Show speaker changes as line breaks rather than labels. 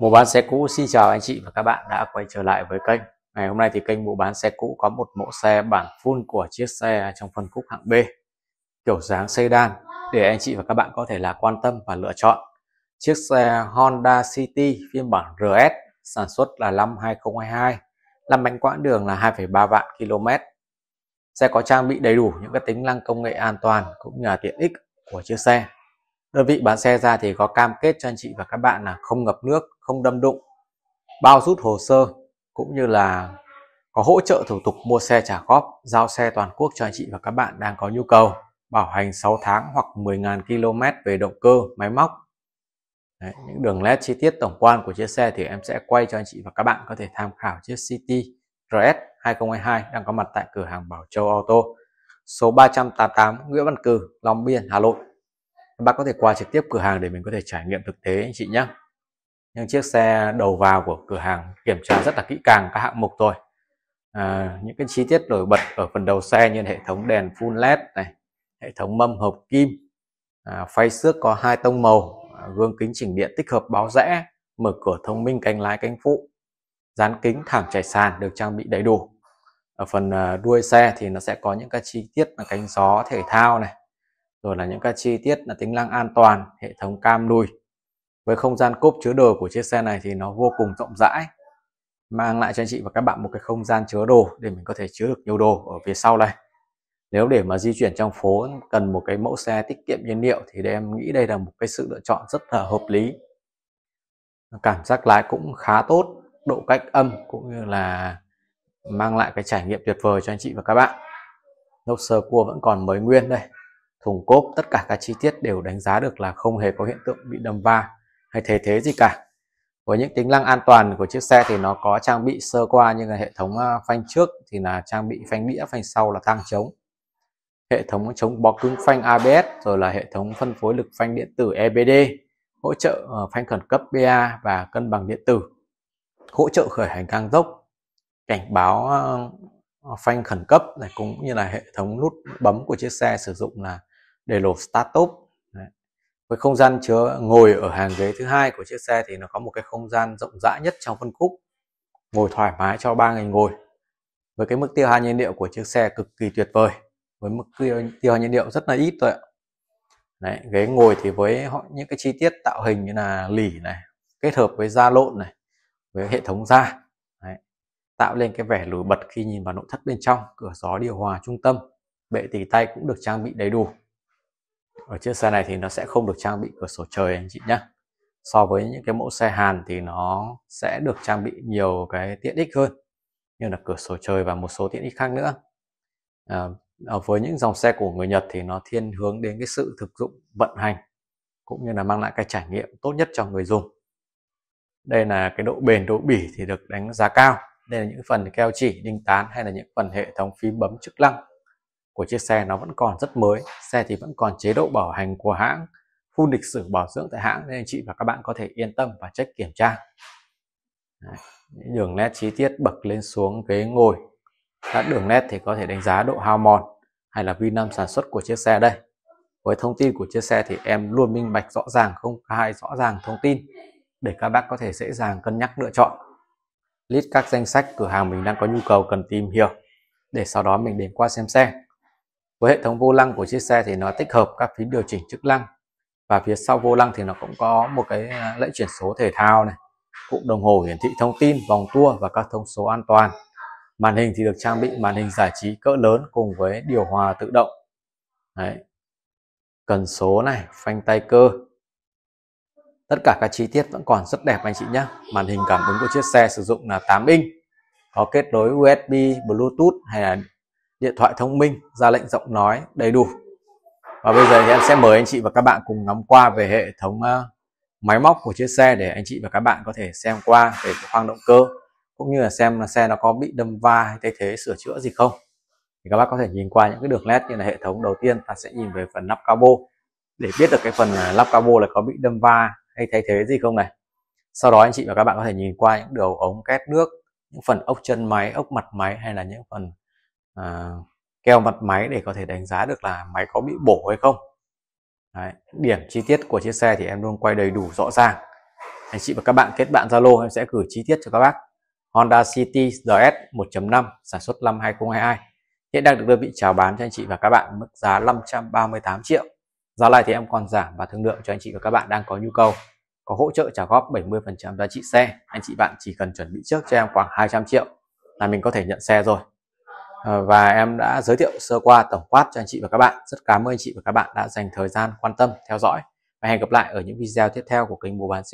Mua bán xe cũ xin chào anh chị và các bạn đã quay trở lại với kênh. Ngày hôm nay thì kênh mua bán xe cũ có một mẫu xe bản full của chiếc xe trong phân khúc hạng B, kiểu dáng sedan để anh chị và các bạn có thể là quan tâm và lựa chọn. Chiếc xe Honda City phiên bản RS sản xuất là năm 2022, làm bánh quãng đường là 2,3 vạn km. Xe có trang bị đầy đủ những cái tính năng công nghệ an toàn cũng như là tiện ích của chiếc xe đơn vị bán xe ra thì có cam kết cho anh chị và các bạn là không ngập nước không đâm đụng bao rút hồ sơ cũng như là có hỗ trợ thủ tục mua xe trả góp giao xe toàn quốc cho anh chị và các bạn đang có nhu cầu bảo hành 6 tháng hoặc 10.000 km về động cơ máy móc Đấy, những đường led chi tiết tổng quan của chiếc xe thì em sẽ quay cho anh chị và các bạn có thể tham khảo chiếc City RS 2022 đang có mặt tại cửa hàng Bảo Châu Auto số 388 Nguyễn Văn Cừ, Long Biên, Hà Nội bác có thể qua trực tiếp cửa hàng để mình có thể trải nghiệm thực tế anh chị nhé những chiếc xe đầu vào của cửa hàng kiểm tra rất là kỹ càng các hạng mục rồi à, những cái chi tiết nổi bật ở phần đầu xe như hệ thống đèn full led này hệ thống mâm hộp kim à, phay xước có hai tông màu à, gương kính chỉnh điện tích hợp báo rẽ mở cửa thông minh cánh lái cánh phụ dán kính thảm trải sàn được trang bị đầy đủ ở phần à, đuôi xe thì nó sẽ có những cái chi tiết là cánh gió thể thao này rồi là những cái chi tiết là tính năng an toàn hệ thống cam đuôi với không gian cốp chứa đồ của chiếc xe này thì nó vô cùng rộng rãi mang lại cho anh chị và các bạn một cái không gian chứa đồ để mình có thể chứa được nhiều đồ ở phía sau này nếu để mà di chuyển trong phố cần một cái mẫu xe tiết kiệm nhiên liệu thì em nghĩ đây là một cái sự lựa chọn rất là hợp lý cảm giác lái cũng khá tốt độ cách âm cũng như là mang lại cái trải nghiệm tuyệt vời cho anh chị và các bạn lốp sơ cua vẫn còn mới nguyên đây thùng cốp tất cả các chi tiết đều đánh giá được là không hề có hiện tượng bị đâm va hay thế thế gì cả với những tính năng an toàn của chiếc xe thì nó có trang bị sơ qua như là hệ thống à, phanh trước thì là trang bị phanh đĩa phanh sau là thang chống hệ thống chống bó cứng phanh ABS rồi là hệ thống phân phối lực phanh điện tử EBD hỗ trợ ờ, phanh khẩn cấp BA và cân bằng điện tử hỗ trợ khởi hành ngang dốc cảnh báo ờ, phanh khẩn cấp này cũng như là hệ thống nút bấm của chiếc xe sử dụng là để lột start top với không gian chứa ngồi ở hàng ghế thứ hai của chiếc xe thì nó có một cái không gian rộng rãi nhất trong phân khúc ngồi thoải mái cho ba người ngồi với cái mức tiêu hao nhiên liệu của chiếc xe cực kỳ tuyệt vời với mức tiêu hao nhiên liệu rất là ít thôi ạ Đấy, ghế ngồi thì với họ những cái chi tiết tạo hình như là lỉ này kết hợp với da lộn này với hệ thống da Đấy, tạo lên cái vẻ nổi bật khi nhìn vào nội thất bên trong cửa gió điều hòa trung tâm bệ tỉ tay cũng được trang bị đầy đủ ở chiếc xe này thì nó sẽ không được trang bị cửa sổ trời anh chị nhé so với những cái mẫu xe Hàn thì nó sẽ được trang bị nhiều cái tiện ích hơn như là cửa sổ trời và một số tiện ích khác nữa à, à, với những dòng xe của người Nhật thì nó thiên hướng đến cái sự thực dụng vận hành cũng như là mang lại cái trải nghiệm tốt nhất cho người dùng đây là cái độ bền độ bỉ thì được đánh giá cao đây là những phần keo chỉ đinh tán hay là những phần hệ thống phím bấm chức năng của chiếc xe nó vẫn còn rất mới xe thì vẫn còn chế độ bảo hành của hãng full lịch sử bảo dưỡng tại hãng nên anh chị và các bạn có thể yên tâm và check kiểm tra đường nét chi tiết bậc lên xuống ghế ngồi các đường nét thì có thể đánh giá độ hao mòn hay là vi năm sản xuất của chiếc xe đây với thông tin của chiếc xe thì em luôn minh bạch rõ ràng không khai rõ ràng thông tin để các bác có thể dễ dàng cân nhắc lựa chọn list các danh sách cửa hàng mình đang có nhu cầu cần tìm hiểu để sau đó mình đến qua xem xe với hệ thống vô lăng của chiếc xe thì nó tích hợp các phím điều chỉnh chức năng và phía sau vô lăng thì nó cũng có một cái à, lẫy chuyển số thể thao này cụm đồng hồ hiển thị thông tin vòng tua và các thông số an toàn màn hình thì được trang bị màn hình giải trí cỡ lớn cùng với điều hòa tự động Đấy. cần số này phanh tay cơ tất cả các chi tiết vẫn còn rất đẹp anh chị nhé màn hình cảm ứng của chiếc xe sử dụng là 8 inch có kết nối USB Bluetooth hay là điện thoại thông minh, ra lệnh giọng nói đầy đủ. Và bây giờ thì em sẽ mời anh chị và các bạn cùng ngắm qua về hệ thống ờ, máy móc của chiếc xe để anh chị và các bạn có thể xem qua về khoang động cơ cũng như là xem là xe nó có bị đâm va hay thay thế sửa chữa gì không. Thì các bác có thể nhìn qua những cái đường led như là hệ thống đầu tiên ta sẽ nhìn về phần nắp cabo để biết được cái phần ờ, lắp cabo là có bị đâm va hay thay thế gì không này. Sau đó anh chị và các bạn có thể nhìn qua những đầu ống két nước, những phần ốc chân máy, ốc mặt máy hay là những phần Ờ, keo mặt máy để có thể đánh giá được là máy có bị bổ hay không Đấy, điểm chi tiết của chiếc xe thì em luôn quay đầy đủ rõ ràng anh chị và các bạn kết bạn Zalo em sẽ gửi chi tiết cho các bác Honda City RS 1.5 sản xuất năm 2022 hiện đang được đơn vị chào bán cho anh chị và các bạn mức giá 538 triệu giá này thì em còn giảm và thương lượng cho anh chị và các bạn đang có nhu cầu có hỗ trợ trả góp 70% giá trị xe anh chị bạn chỉ cần chuẩn bị trước cho em khoảng 200 triệu là mình có thể nhận xe rồi Ờ, và em đã giới thiệu sơ qua tổng quát cho anh chị và các bạn. Rất cảm ơn anh chị và các bạn đã dành thời gian quan tâm, theo dõi và hẹn gặp lại ở những video tiếp theo của kênh Mua bán Chứng